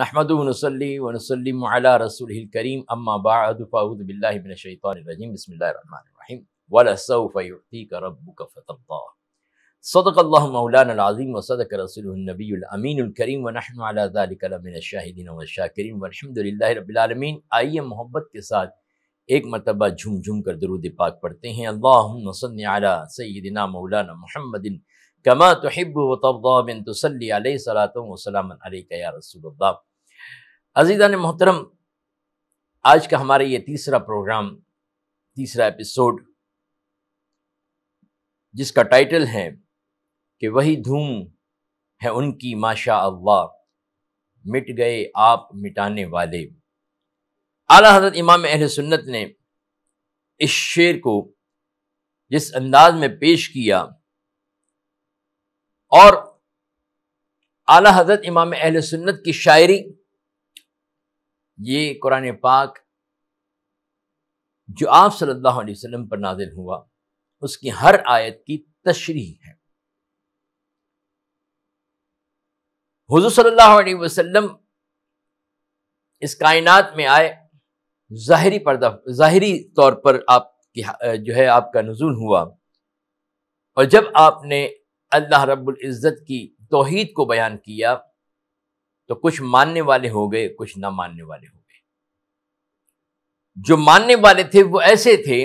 मोहब्बत के साथ एक मरतबा झूम झूम कर दरुद पाक पढ़ते हैं अल्लासन सैदिना मौलाना महमदिन कमा तहब व तब्दा बिन तसली सलातम वसलाम या रसूल अजीज़ा ने मोहतरम आज का हमारा ये तीसरा प्रोग्राम तीसरा एपिसोड जिसका टाइटल है कि वही धूम है उनकी माशा अल्लाह मिट गए आप मिटाने वाले आला हजरत इमाम अहल सुन्नत ने इस शेर को जिस अंदाज में पेश किया और आला हजरत इमाम अहल सुन्नत की शायरी ये कुरान पाक जो आप सल्लल्लाहु अलैहि वसल्लम पर नाजिल हुआ उसकी हर आयत की तशरी है हुजूर सल्लल्लाहु अलैहि वसल्लम इस कायनात में आए ज़ाहरी पर्दा ज़ाहरी तौर पर आप जो है आपका नजूल हुआ और जब आपने अल्लाह रब्बुल इज़्ज़त की तोहीद को बयान किया तो कुछ मानने वाले हो गए कुछ ना मानने वाले हो गए जो मानने वाले थे वो ऐसे थे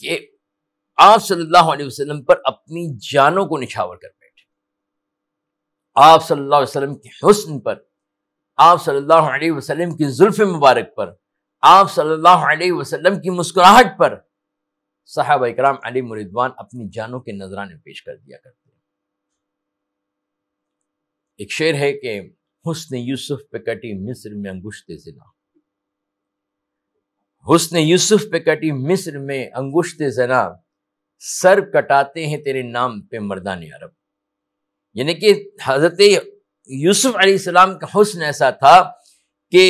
कि आप सल्लल्लाहु अलैहि वसल्लम पर अपनी जानों को निछावर कर बैठे आप सल्लल्लाहु अलैहि वसल्लम के हुस्न पर आप सल्लल्लाहु अलैहि वसल्लम की जुल्फ मुबारक पर आप सल्लल्लाहु अलैहि वसल्लम की मुस्कुराहट पर साहब इकराम अली मुरिदवान अपनी जानों के नजराने पेश कर दिया करते एक शेर है कि हुस्न यूसुफ पे कटी मिस्र में अंगुश्ते जना हुस्न यूसुफ पे कटी मिस्र में अंगुश्ते जना सर कटाते हैं तेरे नाम पे मर्दान अरब यानी कि हजरत यूसुफ सलाम का हुस्न ऐसा था कि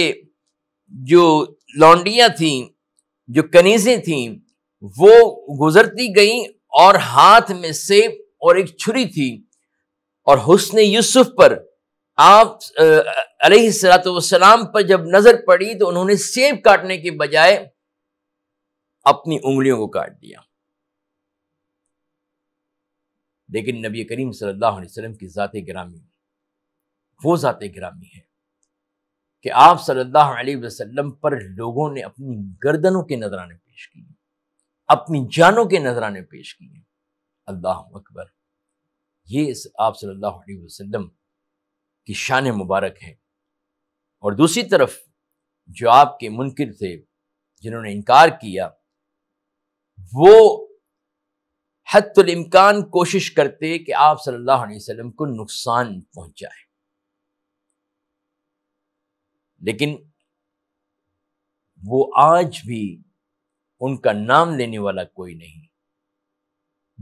जो लौंडियाँ थी जो कनीज़ें थी वो गुजरती गई और हाथ में से और एक छुरी थी और हुसन यूसुफ पर आप अलतम पर जब नजर पड़ी तो उन्होंने सेब काटने के बजाय अपनी उंगलियों को काट दिया लेकिन नबी करीम सल्लल्लाहु अलैहि वसल्लम की ज़ात ग्रामी वो ज़ात ग्रामी है कि आप सल्लल्लाहु अलैहि वसल्लम पर लोगों ने अपनी गर्दनों के नजराने पेश किए अपनी जानों के नजराने पेश किए अल्लाह अकबर ये इस आप सल्लल्लाहु अलैहि वसल्लम की शान मुबारक है और दूसरी तरफ जो आपके मुनकर थे जिन्होंने इनकार किया वो हतमकान कोशिश करते कि आप सल्लल्लाहु अलैहि वसल्लम को नुकसान पहुंचाए लेकिन वो आज भी उनका नाम लेने वाला कोई नहीं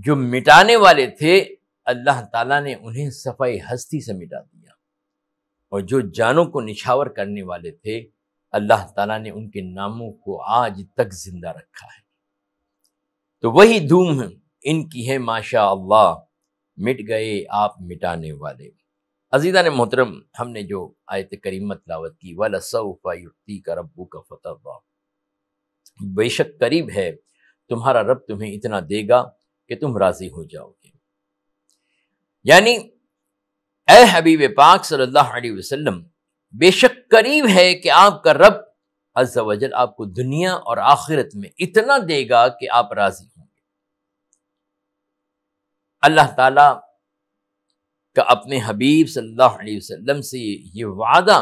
जो मिटाने वाले थे अल्लाह ताला ने उन्हें सफ़ाई हस्ती से मिटा दिया और जो जानों को निछावर करने वाले थे अल्लाह ताला ने उनके नामों को आज तक जिंदा रखा है तो वही धूम इनकी है माशा अल्लाह मिट गए आप मिटाने वाले अजीज़ा ने मोहतरम हमने जो आयत करीम तलावत की वाला का रब्बू का फतवा बेशक करीब है तुम्हारा रब तुम्हें इतना देगा कि तुम राज़ी हो जाओगे यानी ए हबीब पाक सल्लल्लाहु अलैहि वसल्लम बेशक करीब है कि आपका रब अजल आपको दुनिया और आखिरत में इतना देगा कि आप राजी होंगे अल्लाह ताला का अपने हबीब सल्लल्लाहु अलैहि वसल्लम से ये वादा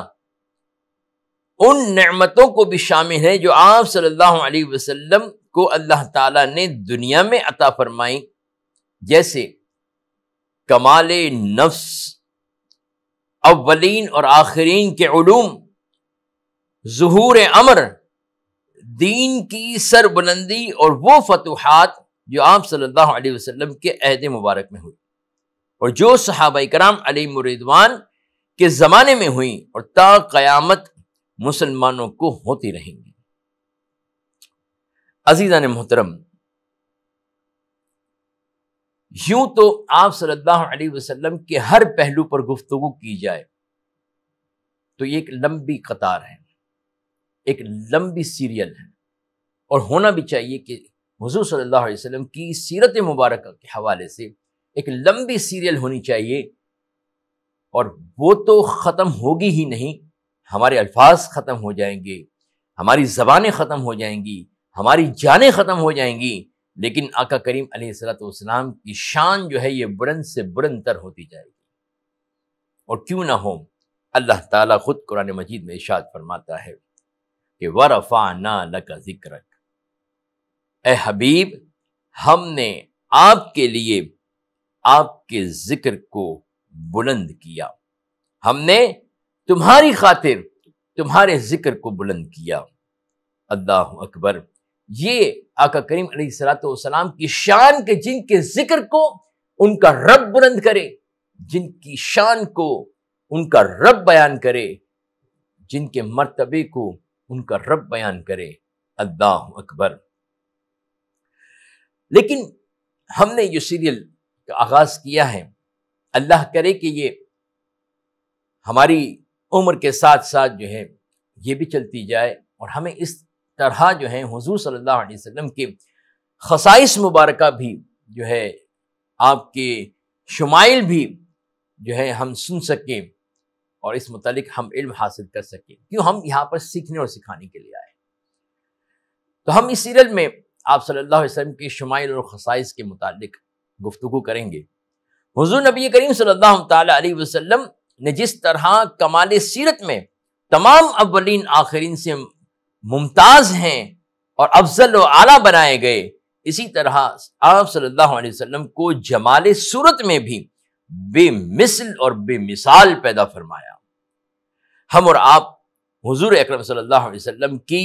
उन नमतों को भी शामिल है जो आप सल्लल्लाहु अलैहि वसल्लम को अल्लाह ताला ने दुनिया में अता फरमाई जैसे कमाल नफ्स अवलिन और आखरीन के उलूम जहूर अमर दीन की सरबुलंदी और वो फतूहत जो आप सल्लल्लाहु अलैहि वसल्लम के अहद मुबारक में हुई और जो सहाब कराम अली मुरिदवान के ज़माने में हुई और ता क़यामत मुसलमानों को होती रहेंगी अजीज़ा ने मोहतरम यूं तो आप सल्लल्लाहु अलैहि वसल्लम के हर पहलू पर गुफ्तु की जाए तो ये एक लंबी कतार है एक लंबी सीरियल है और होना भी चाहिए कि हजू सल्लल्लाहु अलैहि वसल्लम की सीरत मुबारक के हवाले से एक लंबी सीरियल होनी चाहिए और वो तो ख़त्म होगी ही नहीं हमारे अल्फाज ख़त्म हो जाएंगे हमारी ज़बानें ख़त्म हो जाएंगी हमारी जानें ख़त्म हो जाएंगी लेकिन आका करीम सलाम की शान जो है ये बुलंद से तर होती जाएगी और क्यों ना हो अल्लाह ताला खुद कुरान मजीद में इशाद फरमाता है कि वरफ़ा ना लका जिक्रक ए हबीब हमने आपके लिए आपके जिक्र को बुलंद किया हमने तुम्हारी खातिर तुम्हारे जिक्र को बुलंद किया अल्लाह अकबर ये आका करीम सलाम की शान के जिनके जिक्र को उनका रब बुलंद करे जिनकी शान को उनका रब बयान करे जिनके मर्तबे को उनका रब बयान करे अल्लाह अकबर लेकिन हमने ये सीरियल का आगाज़ किया है अल्लाह करे कि ये हमारी उम्र के साथ साथ जो है ये भी चलती जाए और हमें इस तरह जो है हुजूर सल्लल्लाहु अलैहि वसल्लम के खसाइस मुबारक भी जो है आपके शुमाइल भी जो है हम सुन सकें और इस मतलब हम इल्म हासिल कर सकें क्यों हम यहाँ पर सीखने और सिखाने के लिए आए तो हम इस सीरियल में आप सल्लल्लाहु अलैहि वसल्लम के शुमाइल और खसाइस के मुतालिक गुफ्तु करेंगे हुजूर नबी करीम सल्लल्लाहु अलैहि वसल्लम ने जिस तरह कमाल सीरत में तमाम अव्वलिन आखिरीन से मुमताज हैं और अफजल व आला बनाए गए इसी तरह आप सल्लल्लाहु अलैहि वसल्लम को जमाल सूरत में भी बेमिसल और बेमिसाल पैदा फरमाया हम और आप हुजूर अकरम सल्लल्लाहु अलैहि वसल्लम की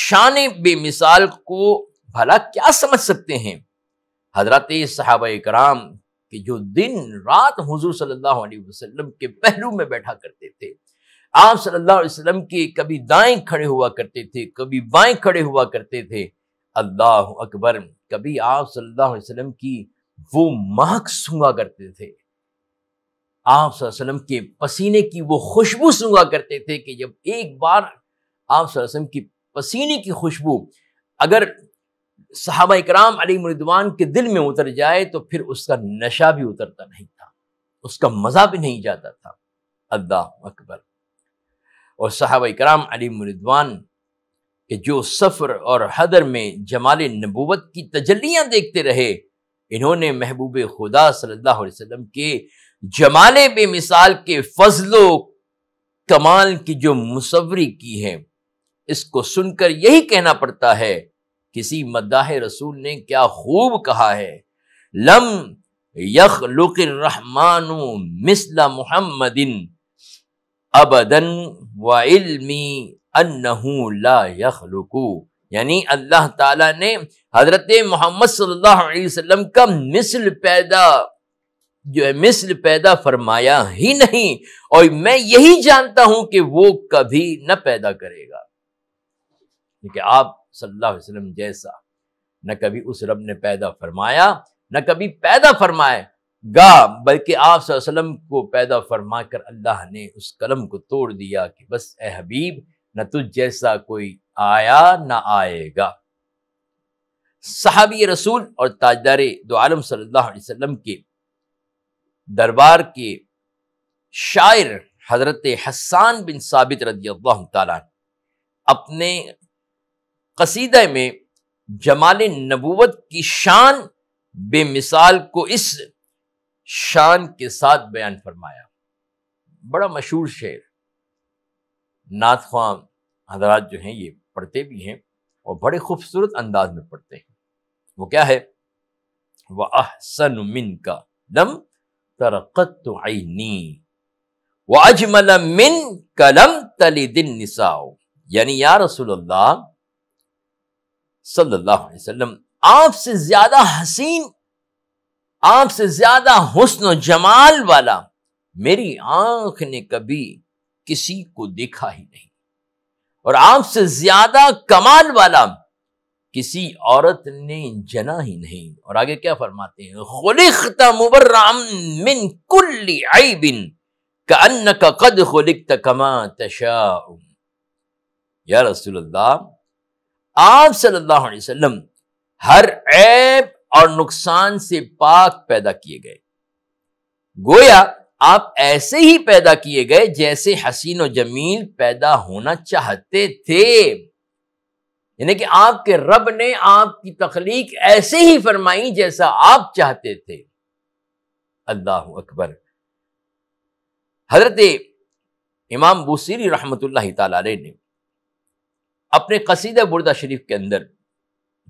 शान बेमिसाल को भला क्या समझ सकते हैं हजरत साहब कराम कि जो दिन रात हुजूर सल्लल्लाहु अलैहि वसल्लम के पहलू में बैठा करते थे आप सल्लल्लाहु अलैहि वसल्लम के कभी दाएं खड़े हुआ करते थे कभी बाएं खड़े हुआ करते थे अल्लाह अकबर कभी आप सल्लल्लाहु अलैहि वसल्लम की वो महक सूंगा करते थे आप वसल्लम के पसीने की वो खुशबू सूंगा करते थे कि जब एक बार आप वसल्लम की पसीने की खुशबू अगर सहाबा इकराम अली मरिदवान के दिल में उतर जाए तो फिर उसका नशा भी उतरता नहीं था उसका मज़ा भी नहीं जाता था अल्लाह अकबर और साहब कराम अली मुरिदवान के जो सफ़र और हदर में जमाल नबूवत की तजलियाँ देखते रहे इन्होंने महबूब खुदा सल्लल्लाहु अलैहि वसल्लम के जमाल बेमिसाल के फजलों कमाल की जो मुसवरी की है इसको सुनकर यही कहना पड़ता है किसी मद्दाह रसूल ने क्या खूब कहा है लम यखलुक रहमानु मिसला मुहम्मदिन अबदन व इल्मी अन्नहू ला यानी अल्लाह ताला ने हजरत मोहम्मद सल्लल्लाहु अलैहि वसल्लम का मिसल पैदा जो है मिसल पैदा फरमाया ही नहीं और मैं यही जानता हूं कि वो कभी न पैदा करेगा क्योंकि आप सल्लल्लाहु अलैहि वसल्लम जैसा न कभी उस रब ने पैदा फरमाया न कभी पैदा फरमाए गा बल्कि आप वसल्लम को पैदा फरमा कर अल्लाह ने उस कलम को तोड़ दिया कि बस ए हबीब न तुझ जैसा कोई आया ना आएगा सहाबी रसूल और ताजदार दो आलम सल्लल्लाहु अलैहि वसल्लम के दरबार के शायर हजरत हसान बिन साबित रजी अल्लाह अपने कसीदे में जमाल नबूवत की शान बेमिसाल को इस शान के साथ बयान फरमाया बड़ा मशहूर शेर नाथ खां हजरात जो हैं ये पढ़ते भी हैं और बड़े खूबसूरत अंदाज में पढ़ते हैं वो क्या है वह अहसन मिन का दम तरकत आईनी वह अजमल मिन कलम तली दिन निसाओ यानी या रसूलुल्लाह सल्लल्लाहु अलैहि वसल्लम आपसे ज्यादा हसीन आपसे ज्यादा हुस्न जमाल वाला मेरी आंख ने कभी किसी को देखा ही नहीं और आपसे ज्यादा कमाल वाला किसी औरत ने जना ही नहीं और आगे क्या फरमाते हैं खुलिखता मुबर्राम मिन कुल्ली ऐबिन का अन्न का कद खुलिकता कमा तशा या अल्लाह आप सल्लल्लाहु अलैहि वसल्लम हर ऐब और नुकसान से पाक पैदा किए गए गोया आप ऐसे ही पैदा किए गए जैसे हसीन और जमील पैदा होना चाहते थे यानी कि आपके रब ने आपकी तखलीक ऐसे ही फरमाई जैसा आप चाहते थे अल्लाह अकबर हजरत इमाम बुसीरी रहमत ने अपने कसीद बुरदा शरीफ के अंदर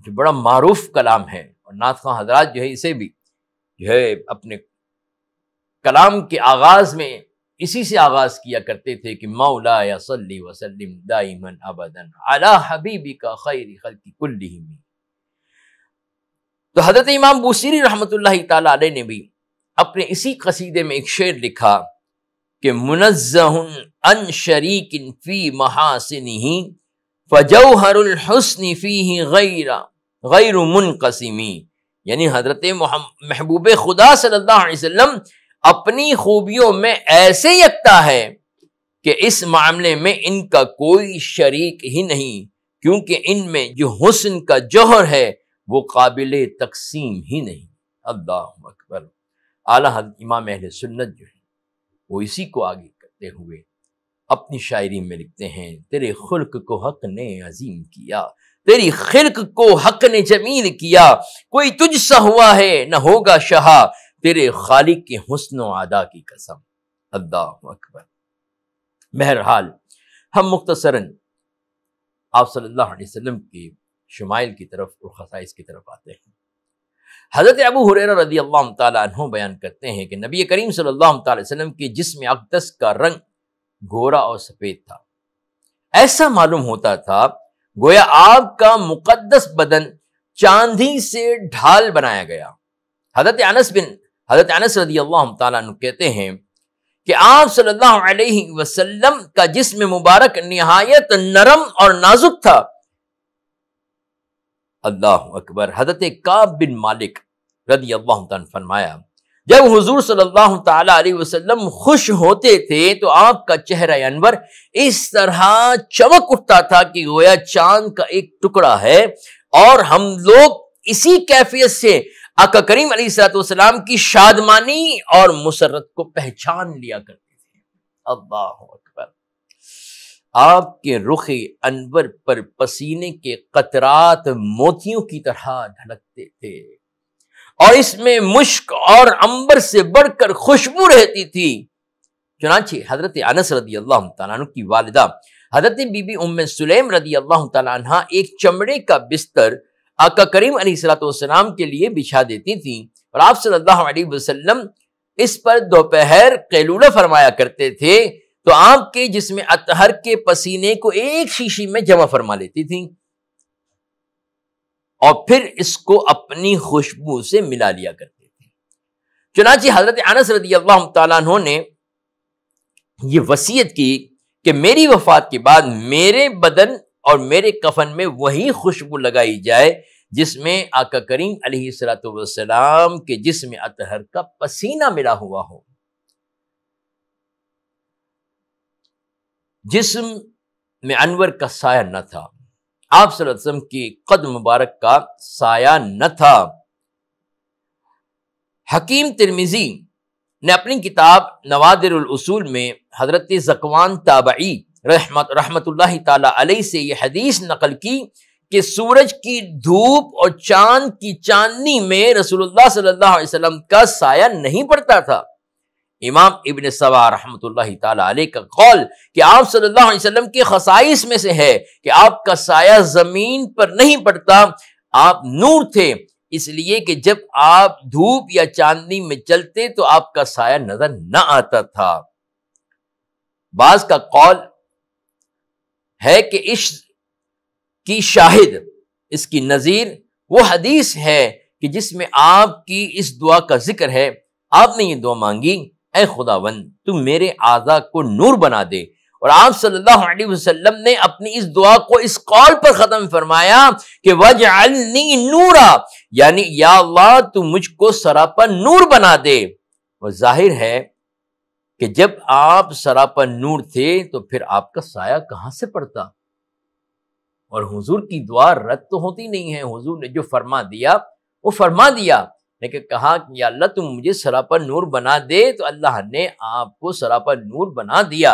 जो बड़ा मारूफ कलाम है और नाथ खां हजरात जो है इसे भी जो है अपने कलाम के आगाज़ में इसी से आगाज़ किया करते थे कि मौला सल्ली दाइमन अबदन अला हबीबी का खैर कुल्ली तो हजरत इमाम बूसरी रहमत ताली ने भी अपने इसी कसीदे में एक शेर लिखा कि मुनजहन अन शरीक फी महासिन ही फजौहरुल हुस्न फी गैरा गैर कसीमी यानी हजरत महबूब खुदा सल्लल्लाहु अलैहि वसल्लम अपनी खूबियों में ऐसे यकता है कि इस मामले में इनका कोई शरीक ही नहीं क्योंकि इनमें जो हुस्न का जौहर है वो काबिल तकसीम ही नहीं अल्लाह अकबर आला इमाम अहल सुन्नत जो है वो इसी को आगे करते हुए अपनी शायरी में लिखते हैं तेरे खुल्क को हक ने अजीम किया तेरी खिलक को हक ने जमील किया कोई तुझसा हुआ है न होगा शाह तेरे खालिक के हुस्न आदा की कसम अल्लाह अकबर बहरहाल हम मुख्तसरन आप सल्लल्लाहु अलैहि वसल्लम के शुमाइल की तरफ और खसाइस की तरफ आते हैं हज़रत अबू हुररा रदी अल्लाह तु बयान करते हैं कि नबी करीम सल्लल्लाहु अलैहि वसल्लम के जिसम अकदस का रंग गोरा और सफ़ेद था ऐसा मालूम होता था गोया आपका मुकद्दस बदन चांदी से ढाल बनाया गया हजरत अनस बिन हजरत अनस रदी अल्लाह तु कहते हैं कि आप सल्लल्लाहु अलैहि वसल्लम का जिसम मुबारक नहायत नरम और नाजुक था अल्लाह अकबर हजरत काब बिन मालिक रदी अल्लाह फरमाया जब हुजूर सल्लल्लाहु अलैहि वसल्लम खुश होते थे तो आपका चेहरा अनवर इस तरह चमक उठता था कि गोया चांद का एक टुकड़ा है और हम लोग इसी कैफियत से आका करीम सलाम की शादमानी और मुसरत को पहचान लिया करते थे अल्लाह अकबर आपके रुख अनवर पर पसीने के कतरात मोतियों की तरह ढलकते थे और इसमें मुश्क और अंबर से बढ़कर खुशबू रहती थी चुनाची हजरत अनस रदी अल्लाह की वालदा हजरत बीबी उम सुलेम रदी अल्लाह तहा एक चमड़े का बिस्तर आका करीम सलाम के लिए बिछा देती थी और आप सल्लल्लाहु अलैहि वसल्लम इस पर दोपहर कैलूला फरमाया करते थे तो आपके जिसमें अतहर के पसीने को एक शीशी में जमा फरमा लेती थी और फिर इसको अपनी खुशबू से मिला लिया करते थे चुनाची हजरत अनस रदी अल्लाह तु ने यह वसीयत की कि मेरी वफात के बाद मेरे बदन और मेरे कफन में वही खुशबू लगाई जाए जिसमें आका करीम सलाम के जिसम अतहर का पसीना मिला हुआ हो जिसम में अनवर का साया न था आप सल्लम की कदम मुबारक का साया न था हकीम तिरमिजी ने अपनी किताब नवादरसूल में हजरत जकवान ताबई रहमत रहमतुल्लाह ताली से यह हदीस नकल की कि सूरज की धूप और चांद की चांदनी में रसूलुल्लाह सल्लल्लाहु अलैहि वसल्लम का साया नहीं पड़ता था इमाम इबन सवा रहमत का कौल कि आप सल्लल्लाहु अलैहि वसल्लम के खसाइस में से है कि आपका साया ज़मीन पर नहीं पड़ता आप नूर थे इसलिए कि जब आप धूप या चांदनी में चलते तो आपका साया नजर न आता था बाज का कौल है कि इश्क की शाहिद इसकी नज़ीर वो हदीस है कि जिसमें आपकी इस दुआ का जिक्र है आपने ये दुआ मांगी ए खुदावन तू मेरे आज़ा को नूर बना दे और आप सल्लल्लाहु अलैहि वसल्लम ने अपनी इस दुआ को इस कॉल पर ख़त्म फरमाया कि वजअलनी नूरा यानी या अल्लाह तू मुझको सरापा नूर बना दे और जाहिर है कि जब आप सरापा नूर थे तो फिर आपका साया कहां से पड़ता और हुजूर की दुआ रद्द तो होती नहीं है हुजूर ने जो फरमा दिया वो फरमा दिया लेकिन कहा कि अल्लाह तुम मुझे सरापा नूर बना दे तो अल्लाह ने आपको सरापा नूर बना दिया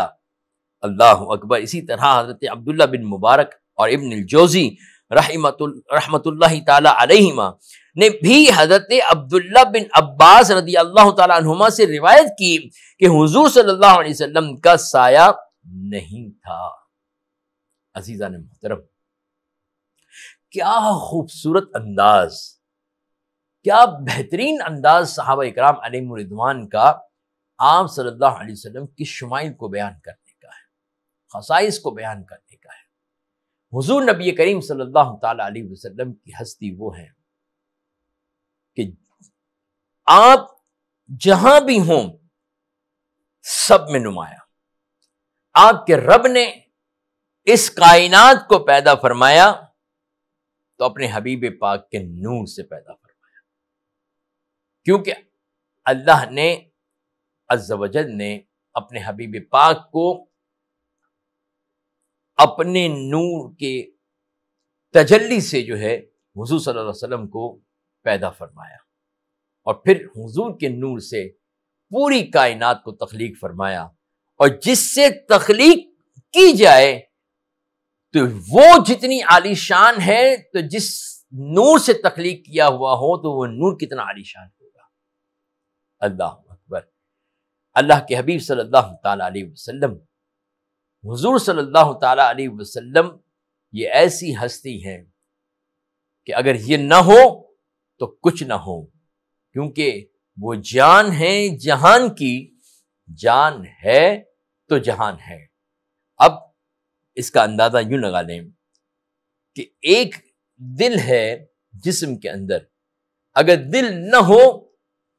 अल्लाह अकबर इसी तरह हज़रत अब्दुल्ला बिन मुबारक और इबन जोजी रहमतुल्लाह तलहिमा ने भी हज़रत अब्दुल्ला बिन अब्बास रदी अल्लाह तुमा से रिवायत की कि हुजूर सल्लल्लाहु अलैहि वसल्लम का साया नहीं था अजीज़ा ने मोहतरम क्या खूबसूरत अंदाज़ क्या बेहतरीन अंदाज साहब इक्राम अलीमरिदवान का आप सल्ला वसम की शुमाइल को बयान करने का है खसाइस को बयान करने का है हजूर नबी करीम सल्ला वसलम की हस्ती वो है कि आप जहां भी हों सब में नुमाया आपके रब ने इस कायनात को पैदा फरमाया तो अपने हबीब पाक के नूर से पैदा क्योंकि अल्लाह ने अज्जवजल ने अपने हबीब पाक को अपने नूर के तजल्ली से जो है हुजूर सल्लल्लाहु अलैहि वसल्लम को पैदा फरमाया और फिर हुजूर के नूर से पूरी कायनात को तख्लीक फरमाया और जिससे तख्लीक की जाए तो वो जितनी आलीशान है तो जिस नूर से तख्लीक किया हुआ हो तो वो नूर कितना आलीशान है अल्लाह अकबर अल्लाह के हबीब सल्लल्लाहु अलैहि वसल्लम हुजूर सल्लल्लाहु अलैहि वसल्लम ये ऐसी हस्ती हैं कि अगर ये ना हो तो कुछ ना हो क्योंकि वो जान है जहान की जान है तो जहान है अब इसका अंदाज़ा यूं लगा लें कि एक दिल है जिस्म के अंदर अगर दिल न हो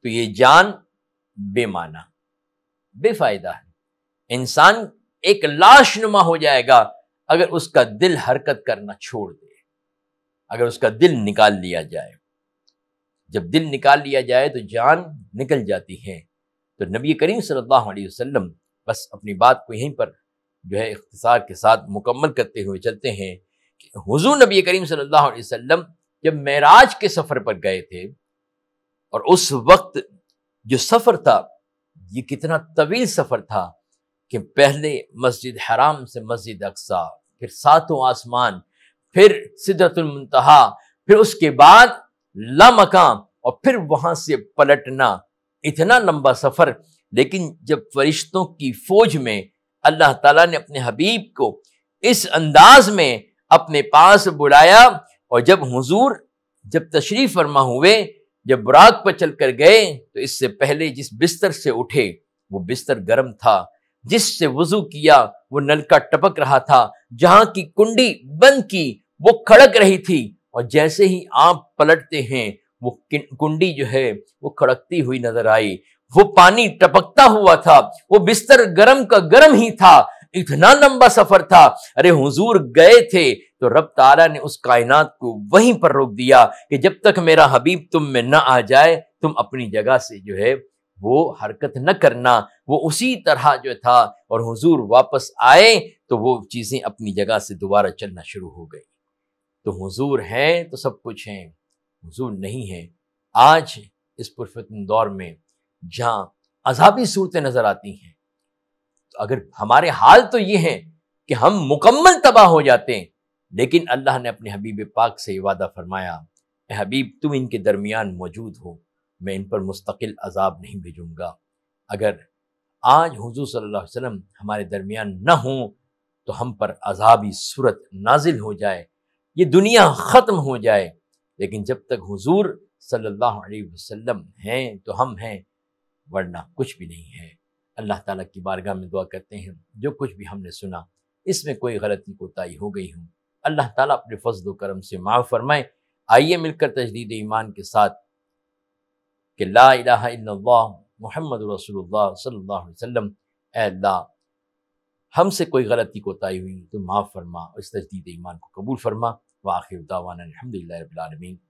तो ये जान बेमाना बेफायदा है इंसान एक लाश नुमा हो जाएगा अगर उसका दिल हरकत करना छोड़ दे अगर उसका दिल निकाल लिया जाए जब दिल निकाल लिया जाए तो जान निकल जाती है तो नबी करीम सल्लल्लाहु अलैहि वसल्लम बस अपनी बात को यहीं पर जो है इख्तसार के साथ मुकम्मल करते हुए चलते हैं कि हुजूर नबी करीम सल्लल्लाहु अलैहि वसल्लम जब मेराज के सफ़र पर गए थे और उस वक्त जो सफ़र था ये कितना तवील सफ़र था कि पहले मस्जिद हराम से मस्जिद अक्सा फिर सातों आसमान फिर सिदरतुलमतहा फिर उसके बाद लामकाम और फिर वहां से पलटना इतना लंबा सफ़र लेकिन जब फरिश्तों की फौज में अल्लाह ताला ने अपने हबीब को इस अंदाज में अपने पास बुलाया और जब हुजूर जब तशरीफ़ फरमा हुए जब बराक पर चल कर गए तो इससे पहले जिस बिस्तर से उठे वो बिस्तर गर्म था जिससे वजू किया वो नलका टपक रहा था जहां की कुंडी बंद की वो खड़क रही थी और जैसे ही आप पलटते हैं वो कुंडी जो है वो खड़कती हुई नजर आई वो पानी टपकता हुआ था वो बिस्तर गर्म का गर्म ही था इतना लंबा सफर था अरे हुजूर गए थे तो रब तारा ने उस कायनात को वहीं पर रोक दिया कि जब तक मेरा हबीब तुम में न आ जाए तुम अपनी जगह से जो है वो हरकत न करना वो उसी तरह जो था और हुजूर वापस आए तो वो चीज़ें अपनी जगह से दोबारा चलना शुरू हो गई तो हुजूर हैं तो सब कुछ हैं हुजूर नहीं हैं आज इस पुरफितन दौर में जहाँ अजाबी सूरतें नज़र आती हैं तो अगर हमारे हाल तो ये हैं कि हम मुकम्मल तबाह हो जाते हैं लेकिन अल्लाह ने अपने हबीब पाक से वादा फरमाया हबीब तुम इनके दरमियान मौजूद हो मैं इन पर मुस्तकिल अजाब नहीं भेजूँगा अगर आज हुजूर सल्लल्लाहु अलैहि वसल्लम हमारे दरमियान न हो तो हम पर अजाबी सूरत नाजिल हो जाए ये दुनिया ख़त्म हो जाए लेकिन जब तक हुजूर सल्लल्लाहु अलैहि वसल्लम हैं तो हम हैं वरना कुछ भी नहीं है अल्लाह ताला की बारगाह में दुआ करते हैं जो कुछ भी हमने सुना इसमें कोई गलती कोताही हो गई हूँ अल्लाह ताला अपने फजल करम से माफ़ फरमाए आइए मिलकर तजदीद ईमान के साथ कि ला मोहम्मद रसोल्ला ए ला हमसे कोई गलती कोताही हुई तो माफ़ फरमा इस तजदीद ईमान को कबूल फरमा व आखिर दावाना अलहमदिल्लाबीन